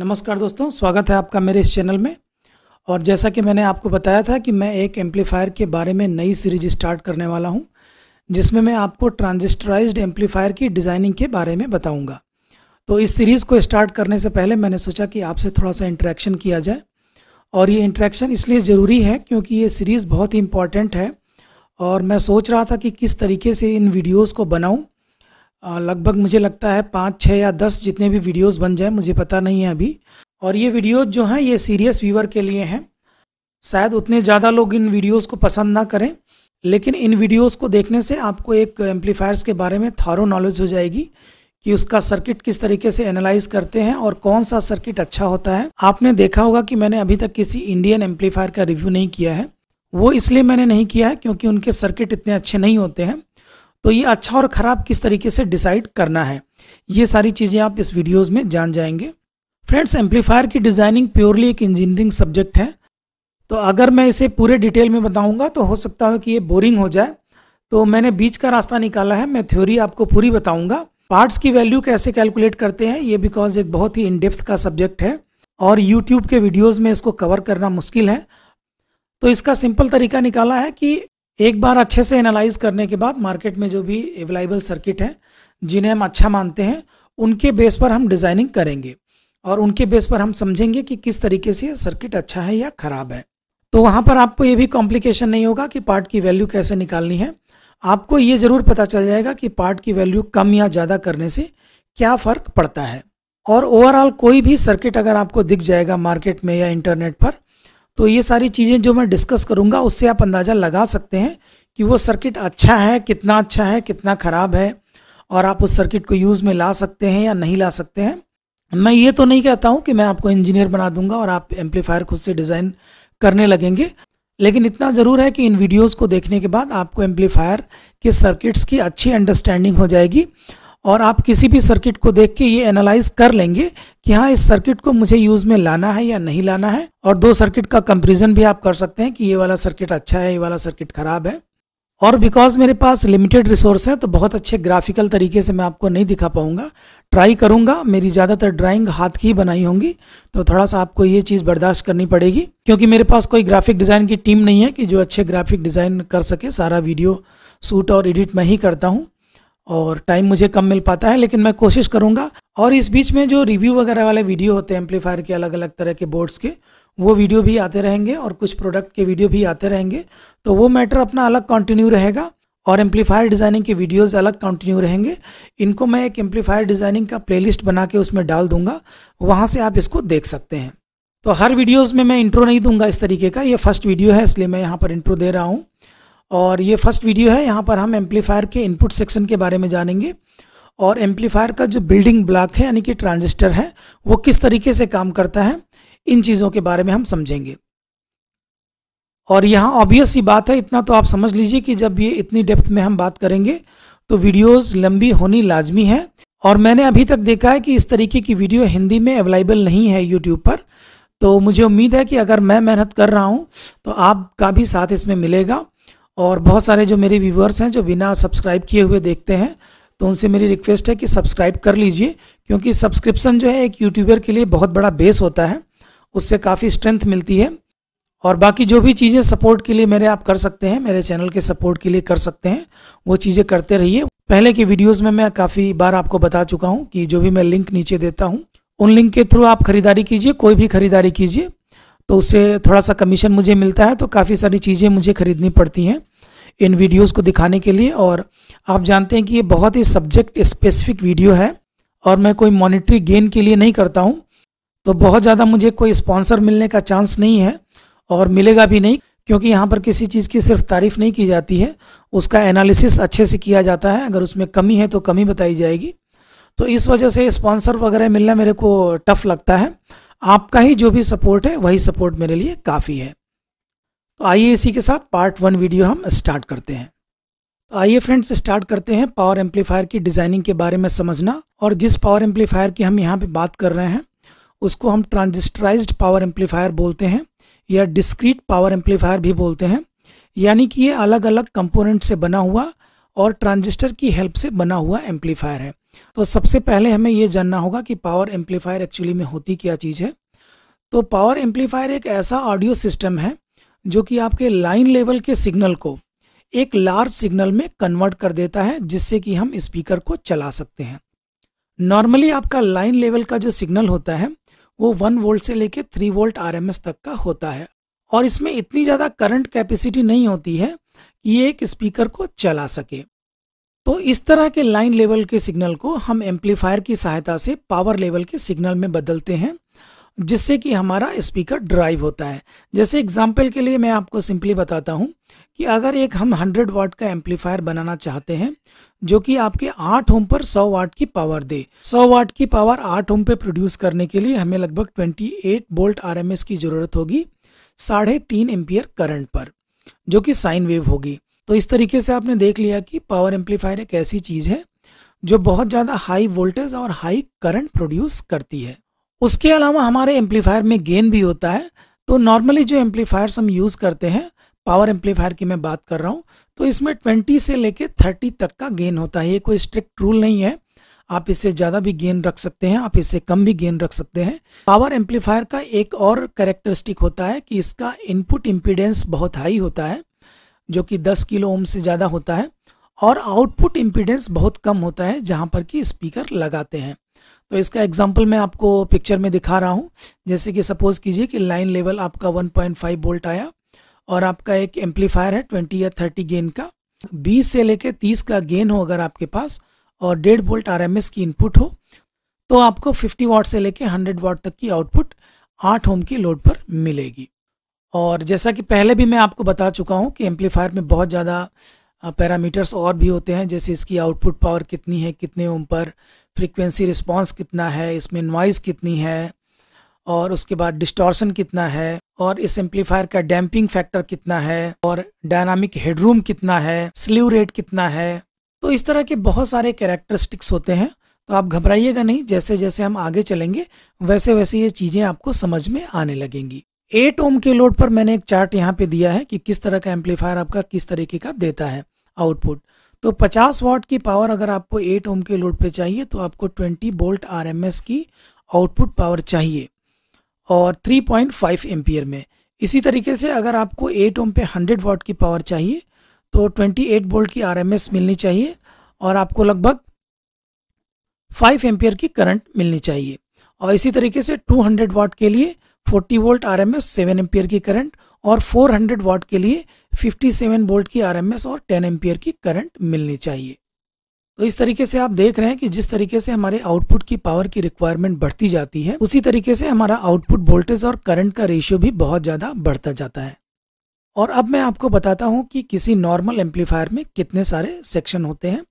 नमस्कार दोस्तों स्वागत है आपका मेरे इस चैनल में और जैसा कि मैंने आपको बताया था कि मैं एक एम्पलीफायर के बारे में नई सीरीज स्टार्ट करने वाला हूं जिसमें मैं आपको ट्रांजिस्टराइज्ड एम्पलीफायर की डिज़ाइनिंग के बारे में बताऊंगा तो इस सीरीज़ को स्टार्ट करने से पहले मैंने सोचा कि आपसे थोड़ा सा इंट्रैक्शन किया जाए और ये इंट्रैक्शन इसलिए ज़रूरी है क्योंकि ये सीरीज़ बहुत ही इंपॉर्टेंट है और मैं सोच रहा था कि किस तरीके से इन वीडियोज़ को बनाऊँ लगभग मुझे लगता है पाँच छः या दस जितने भी वीडियोस बन जाए मुझे पता नहीं है अभी और ये वीडियोस जो हैं ये सीरियस व्यूवर के लिए हैं शायद उतने ज़्यादा लोग इन वीडियोस को पसंद ना करें लेकिन इन वीडियोस को देखने से आपको एक एम्पलीफायर्स के बारे में थारो नॉलेज हो जाएगी कि उसका सर्किट किस तरीके से एनालाइज करते हैं और कौन सा सर्किट अच्छा होता है आपने देखा होगा कि मैंने अभी तक किसी इंडियन एम्पलीफायर का रिव्यू नहीं किया है वो इसलिए मैंने नहीं किया है क्योंकि उनके सर्किट इतने अच्छे नहीं होते हैं तो ये अच्छा और ख़राब किस तरीके से डिसाइड करना है ये सारी चीज़ें आप इस वीडियोज़ में जान जाएंगे फ्रेंड्स एम्पलीफायर की डिज़ाइनिंग प्योरली एक इंजीनियरिंग सब्जेक्ट है तो अगर मैं इसे पूरे डिटेल में बताऊंगा तो हो सकता है कि ये बोरिंग हो जाए तो मैंने बीच का रास्ता निकाला है मैं थ्योरी आपको पूरी बताऊंगा पार्ट्स की वैल्यू कैसे कैलकुलेट करते हैं ये बिकॉज एक बहुत ही इनडेप्थ का सब्जेक्ट है और यूट्यूब के वीडियोज़ में इसको कवर करना मुश्किल है तो इसका सिंपल तरीका निकाला है कि एक बार अच्छे से एनालाइज करने के बाद मार्केट में जो भी अवेलेबल सर्किट हैं जिन्हें हम अच्छा मानते हैं उनके बेस पर हम डिज़ाइनिंग करेंगे और उनके बेस पर हम समझेंगे कि किस तरीके से सर्किट अच्छा है या ख़राब है तो वहाँ पर आपको ये भी कॉम्प्लिकेशन नहीं होगा कि पार्ट की वैल्यू कैसे निकालनी है आपको ये ज़रूर पता चल जाएगा कि पार्ट की वैल्यू कम या ज़्यादा करने से क्या फ़र्क पड़ता है और ओवरऑल कोई भी सर्किट अगर आपको दिख जाएगा मार्केट में या इंटरनेट पर तो ये सारी चीज़ें जो मैं डिस्कस करूँगा उससे आप अंदाज़ा लगा सकते हैं कि वो सर्किट अच्छा है कितना अच्छा है कितना ख़राब है और आप उस सर्किट को यूज़ में ला सकते हैं या नहीं ला सकते हैं मैं ये तो नहीं कहता हूँ कि मैं आपको इंजीनियर बना दूंगा और आप एम्पलीफायर खुद से डिज़ाइन करने लगेंगे लेकिन इतना ज़रूर है कि इन वीडियोज़ को देखने के बाद आपको एम्पलीफायर के सर्किट्स की अच्छी अंडरस्टैंडिंग हो जाएगी और आप किसी भी सर्किट को देख के ये एनालाइज कर लेंगे कि हाँ इस सर्किट को मुझे यूज में लाना है या नहीं लाना है और दो सर्किट का कंपेरिजन भी आप कर सकते हैं कि ये वाला सर्किट अच्छा है ये वाला सर्किट खराब है और बिकॉज मेरे पास लिमिटेड रिसोर्स है तो बहुत अच्छे ग्राफिकल तरीके से मैं आपको नहीं दिखा पाऊंगा ट्राई करूंगा मेरी ज़्यादातर ड्राइंग हाथ की बनाई होंगी तो थोड़ा सा आपको ये चीज़ बर्दाश्त करनी पड़ेगी क्योंकि मेरे पास कोई ग्राफिक डिज़ाइन की टीम नहीं है कि जो अच्छे ग्राफिक डिज़ाइन कर सके सारा वीडियो शूट और एडिट मैं ही करता हूँ और टाइम मुझे कम मिल पाता है लेकिन मैं कोशिश करूँगा और इस बीच में जो रिव्यू वगैरह वाले वीडियो होते हैं एम्पलीफायर के अलग अलग तरह के बोर्ड्स के वो वीडियो भी आते रहेंगे और कुछ प्रोडक्ट के वीडियो भी आते रहेंगे तो वो मैटर अपना अलग कंटिन्यू रहेगा और एम्पलीफायर डिज़ाइनिंग के वीडियोस अलग कंटिन्यू रहेंगे इनको मैं एक एम्पलीफायर डिज़ाइनिंग का प्लेलिस्ट बना के उसमें डाल दूंगा वहाँ से आप इसको देख सकते हैं तो हर वीडियोज़ में मैं इंट्रो नहीं दूंगा इस तरीके का ये फर्स्ट वीडियो है इसलिए मैं यहाँ पर इंट्रो दे रहा हूँ और ये फर्स्ट वीडियो है यहाँ पर हम एम्पलीफायर के इनपुट सेक्शन के बारे में जानेंगे और एम्पलीफायर का जो बिल्डिंग ब्लॉक है यानी कि ट्रांजिस्टर है वो किस तरीके से काम करता है इन चीज़ों के बारे में हम समझेंगे और यहाँ ऑब्वियस ही बात है इतना तो आप समझ लीजिए कि जब ये इतनी डेप्थ में हम बात करेंगे तो वीडियोस लंबी होनी लाजमी है और मैंने अभी तक देखा है कि इस तरीके की वीडियो हिंदी में अवेलेबल नहीं है यूट्यूब पर तो मुझे उम्मीद है कि अगर मैं मेहनत कर रहा हूँ तो आपका भी साथ इसमें मिलेगा और बहुत सारे जो मेरे व्यूवर्स हैं जो बिना सब्सक्राइब किए हुए देखते हैं तो उनसे मेरी रिक्वेस्ट है कि सब्सक्राइब कर लीजिए क्योंकि सब्सक्रिप्शन जो है एक यूट्यूबर के लिए बहुत बड़ा बेस होता है उससे काफ़ी स्ट्रेंथ मिलती है और बाकी जो भी चीज़ें सपोर्ट के लिए मेरे आप कर सकते हैं मेरे चैनल के सपोर्ट के लिए कर सकते हैं वो चीज़ें करते रहिए पहले की वीडियोस में मैं काफ़ी बार आपको बता चुका हूँ कि जो भी मैं लिंक नीचे देता हूँ उन लिंक के थ्रू आप खरीदारी कीजिए कोई भी खरीदारी कीजिए तो उससे थोड़ा सा कमीशन मुझे मिलता है तो काफ़ी सारी चीज़ें मुझे ख़रीदनी पड़ती हैं इन वीडियोस को दिखाने के लिए और आप जानते हैं कि ये बहुत ही सब्जेक्ट स्पेसिफिक वीडियो है और मैं कोई मॉनिटरी गेन के लिए नहीं करता हूँ तो बहुत ज़्यादा मुझे कोई स्पॉन्सर मिलने का चांस नहीं है और मिलेगा भी नहीं क्योंकि यहाँ पर किसी चीज़ की सिर्फ तारीफ नहीं की जाती है उसका एनालिसिस अच्छे से किया जाता है अगर उसमें कमी है तो कमी बताई जाएगी तो इस वजह से स्पॉन्सर वगैरह मिलना मेरे को टफ लगता है आपका ही जो भी सपोर्ट है वही सपोर्ट मेरे लिए काफ़ी है तो आइए इसी के साथ पार्ट वन वीडियो हम स्टार्ट करते हैं तो आइए फ्रेंड्स स्टार्ट करते हैं पावर एम्पलीफायर की डिज़ाइनिंग के बारे में समझना और जिस पावर एम्पलीफायर की हम यहाँ पर बात कर रहे हैं उसको हम ट्रांजिस्टराइज पावर एम्पलीफायर बोलते हैं या डिस्क्रीट पावर एम्पलीफायर भी बोलते हैं यानी कि ये अलग अलग कंपोनेंट से बना हुआ और ट्रांजिस्टर की हेल्प से बना हुआ एम्पलीफायर है तो सबसे पहले हमें यह जानना होगा कि पावर एम्पलीफायर एक्चुअली में होती क्या चीज़ है तो पावर एम्पलीफायर एक ऐसा ऑडियो सिस्टम है जो कि आपके लाइन लेवल के सिग्नल को एक लार्ज सिग्नल में कन्वर्ट कर देता है जिससे कि हम स्पीकर को चला सकते हैं नॉर्मली आपका लाइन लेवल का जो सिग्नल होता है वो वन वोल्ट से लेकर थ्री वोल्ट आर तक का होता है और इसमें इतनी ज़्यादा करंट कैपेसिटी नहीं होती है कि ये एक स्पीकर को चला सके तो इस तरह के लाइन लेवल के सिग्नल को हम एम्पलीफायर की सहायता से पावर लेवल के सिग्नल में बदलते हैं जिससे कि हमारा स्पीकर ड्राइव होता है जैसे एग्जाम्पल के लिए मैं आपको सिंपली बताता हूँ कि अगर एक हम 100 वाट का एम्पलीफायर बनाना चाहते हैं जो कि आपके 8 होम पर 100 वाट की पावर दे 100 वाट की पावर 8 होम पे प्रोड्यूस करने के लिए हमें लगभग 28 वोल्ट आरएमएस की ज़रूरत होगी साढ़े तीन एम्पियर करंट पर जो कि साइन वेव होगी तो इस तरीके से आपने देख लिया कि पावर एम्पलीफायर एक ऐसी चीज़ है जो बहुत ज़्यादा हाई वोल्टेज और हाई करंट प्रोड्यूस करती है उसके अलावा हमारे एम्पलीफायर में गेन भी होता है तो नॉर्मली जो एम्पलीफायर्स हम यूज़ करते हैं पावर एम्पलीफायर की मैं बात कर रहा हूँ तो इसमें ट्वेंटी से लेके थर्टी तक का गेन होता है ये कोई स्ट्रिक्ट रूल नहीं है आप इससे ज़्यादा भी गेन रख सकते हैं आप इससे कम भी गेन रख सकते हैं पावर एम्पलीफायर का एक और करेक्टरिस्टिक होता है कि इसका इनपुट इम्पीडेंस बहुत हाई होता है जो कि 10 किलो ओम से ज़्यादा होता है और आउटपुट इम्पीडेंस बहुत कम होता है जहाँ पर कि स्पीकर लगाते हैं तो इसका एग्जाम्पल मैं आपको पिक्चर में दिखा रहा हूँ जैसे कि सपोज़ कीजिए कि लाइन लेवल आपका 1.5 वोल्ट आया और आपका एक एम्पलीफायर है 20 या 30 गेन का 20 से लेकर 30 का गेन हो अगर आपके पास और डेढ़ वोल्ट आर की इनपुट हो तो आपको 50 वाट से लेके 100 वाट तक की आउटपुट 8 होम की लोड पर मिलेगी और जैसा कि पहले भी मैं आपको बता चुका हूँ कि एम्पलीफायर में बहुत ज़्यादा पैरामीटर्स और भी होते हैं जैसे इसकी आउटपुट पावर कितनी है कितने ओम पर फ्रीक्वेंसी रिस्पांस कितना है इसमें नॉइज़ कितनी है और उसके बाद डिस्टॉर्शन कितना है और इस एम्पलीफायर का डैम्पिंग फैक्टर कितना है और डायनामिक हेडरूम कितना है स्लीव रेट कितना है तो इस तरह के बहुत सारे कैरेक्टरिस्टिक्स होते हैं तो आप घबराइएगा नहीं जैसे जैसे हम आगे चलेंगे वैसे वैसे ये चीज़ें आपको समझ में आने लगेंगी एट ओम के लोड पर मैंने एक चार्ट यहाँ पे दिया है कि किस तरह का एम्पलीफायर आपका किस तरीके का देता है आउटपुट तो 50 वाट की पावर अगर आपको 8 ओम के लोड पे चाहिए तो आपको 20 बोल्ट आरएमएस की आउटपुट पावर चाहिए और 3.5 पॉइंट में इसी तरीके से अगर आपको 8 ओम पे 100 वाट की पावर चाहिए तो 28 वोल्ट की आरएमएस मिलनी चाहिए और आपको लगभग 5 एम्पियर की करंट मिलनी चाहिए और इसी तरीके से 200 वाट के लिए 40 volt R M S seven ampere की करंट और 400 वॉट के लिए 57 वोल्ट की आर एम एस और 10 एम्पियर की करंट मिलनी चाहिए तो इस तरीके से आप देख रहे हैं कि जिस तरीके से हमारे आउटपुट की पावर की रिक्वायरमेंट बढ़ती जाती है उसी तरीके से हमारा आउटपुट वोल्टेज और करंट का रेशियो भी बहुत ज़्यादा बढ़ता जाता है और अब मैं आपको बताता हूँ कि किसी नॉर्मल एम्पलीफायर में कितने सारे सेक्शन होते हैं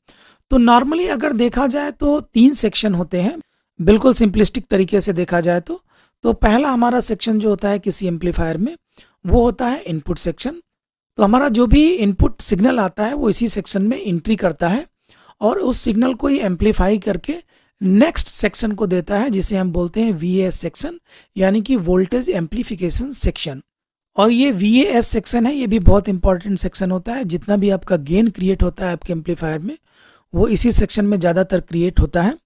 तो नॉर्मली अगर देखा जाए तो तीन सेक्शन होते हैं बिल्कुल सिंपलिस्टिक तरीके से देखा जाए तो तो पहला हमारा सेक्शन जो होता है किसी एम्पलीफायर में वो होता है इनपुट सेक्शन तो हमारा जो भी इनपुट सिग्नल आता है वो इसी सेक्शन में एंट्री करता है और उस सिग्नल को ही एम्पलीफाई करके नेक्स्ट सेक्शन को देता है जिसे हम बोलते हैं वी सेक्शन यानी कि वोल्टेज एम्पलीफिकेशन सेक्शन और ये वी सेक्शन है ये भी बहुत इंपॉर्टेंट सेक्शन होता है जितना भी आपका गेन क्रिएट होता है आपके एम्पलीफायर में वो इसी सेक्शन में ज़्यादातर क्रिएट होता है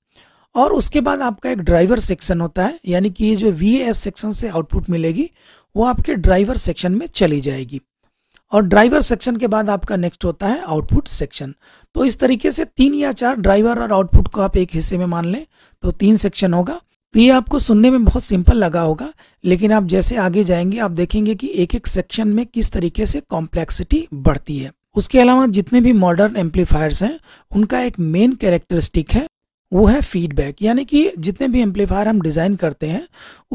और उसके बाद आपका एक ड्राइवर सेक्शन होता है यानी कि ये जो वी सेक्शन से आउटपुट मिलेगी वो आपके ड्राइवर सेक्शन में चली जाएगी और ड्राइवर सेक्शन के बाद आपका नेक्स्ट होता है आउटपुट सेक्शन तो इस तरीके से तीन या चार ड्राइवर और आउटपुट को आप एक हिस्से में मान लें तो तीन सेक्शन होगा तो ये आपको सुनने में बहुत सिंपल लगा होगा लेकिन आप जैसे आगे जाएंगे आप देखेंगे कि एक एक सेक्शन में किस तरीके से कॉम्प्लेक्सिटी बढ़ती है उसके अलावा जितने भी मॉडर्न एम्पलीफायर्स हैं उनका एक मेन कैरेक्टरिस्टिक है वो है फीडबैक यानी कि जितने भी एम्पलीफायर हम डिज़ाइन करते हैं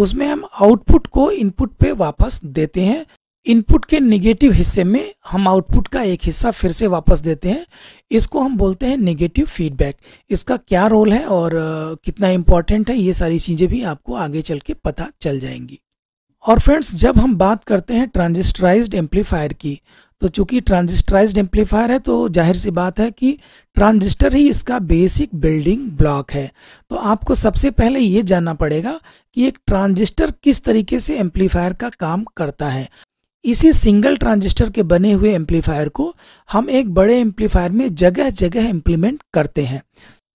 उसमें हम आउटपुट को इनपुट पे वापस देते हैं इनपुट के निगेटिव हिस्से में हम आउटपुट का एक हिस्सा फिर से वापस देते हैं इसको हम बोलते हैं निगेटिव फीडबैक इसका क्या रोल है और कितना इम्पोर्टेंट है ये सारी चीज़ें भी आपको आगे चल के पता चल जाएंगी और फ्रेंड्स जब हम बात करते हैं ट्रांजिस्टराइज्ड एम्पलीफायर की तो चूंकि ट्रांजिस्टराइज्ड एम्पलीफायर है तो जाहिर सी बात है कि ट्रांजिस्टर ही इसका बेसिक बिल्डिंग ब्लॉक है तो आपको सबसे पहले ये जानना पड़ेगा कि एक ट्रांजिस्टर किस तरीके से एम्पलीफायर का काम करता है इसी सिंगल ट्रांजिस्टर के बने हुए एम्पलीफायर को हम एक बड़े एम्पलीफायर में जगह जगह इम्प्लीमेंट करते हैं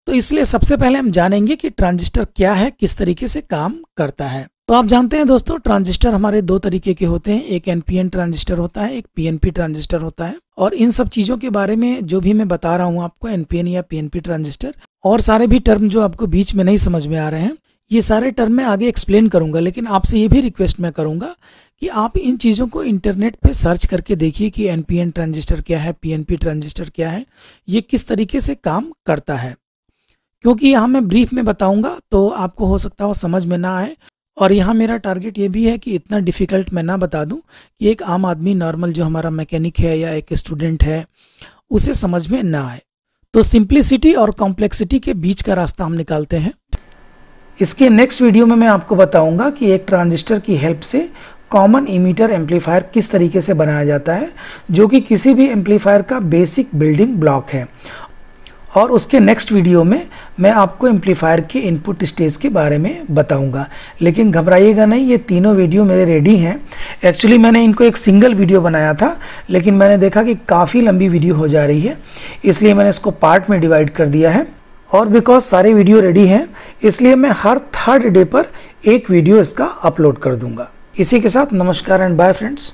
तो इसलिए सबसे पहले हम जानेंगे कि ट्रांजिस्टर क्या है किस तरीके से काम करता है तो आप जानते हैं दोस्तों ट्रांजिस्टर हमारे दो तरीके के होते हैं एक एनपीएन ट्रांजिस्टर होता है एक पीएनपी ट्रांजिस्टर होता है और इन सब चीजों के बारे में जो भी मैं बता रहा हूं आपको एनपीएन या पीएनपी ट्रांजिस्टर और सारे भी टर्म जो आपको बीच में नहीं समझ में आ रहे हैं ये सारे टर्म मैं आगे एक्सप्लेन करूंगा लेकिन आपसे ये भी रिक्वेस्ट मैं करूंगा कि आप इन चीज़ों को इंटरनेट पे सर्च करके देखिए कि एन ट्रांजिस्टर क्या है पी ट्रांजिस्टर क्या है ये किस तरीके से काम करता है क्योंकि यहाँ मैं ब्रीफ में बताऊंगा तो आपको हो सकता हो समझ में ना आए और यहाँ मेरा टारगेट ये भी है कि इतना डिफ़िकल्ट मैं ना बता दूँ कि एक आम आदमी नॉर्मल जो हमारा मैकेनिक है या एक स्टूडेंट है उसे समझ में ना आए तो सिंप्लिसिटी और कॉम्प्लेक्सिटी के बीच का रास्ता हम निकालते हैं इसके नेक्स्ट वीडियो में मैं आपको बताऊंगा कि एक ट्रांजिस्टर की हेल्प से कॉमन इमीटर एम्पलीफायर किस तरीके से बनाया जाता है जो कि किसी भी एम्पलीफायर का बेसिक बिल्डिंग ब्लॉक है और उसके नेक्स्ट वीडियो में मैं आपको एम्पलीफायर के इनपुट स्टेज के बारे में बताऊंगा लेकिन घबराइएगा नहीं ये तीनों वीडियो मेरे रेडी हैं एक्चुअली मैंने इनको एक सिंगल वीडियो बनाया था लेकिन मैंने देखा कि काफ़ी लंबी वीडियो हो जा रही है इसलिए मैंने इसको पार्ट में डिवाइड कर दिया है और बिकॉज सारे वीडियो रेडी हैं इसलिए मैं हर थर्ड डे पर एक वीडियो इसका अपलोड कर दूंगा इसी के साथ नमस्कार एंड बाय फ्रेंड्स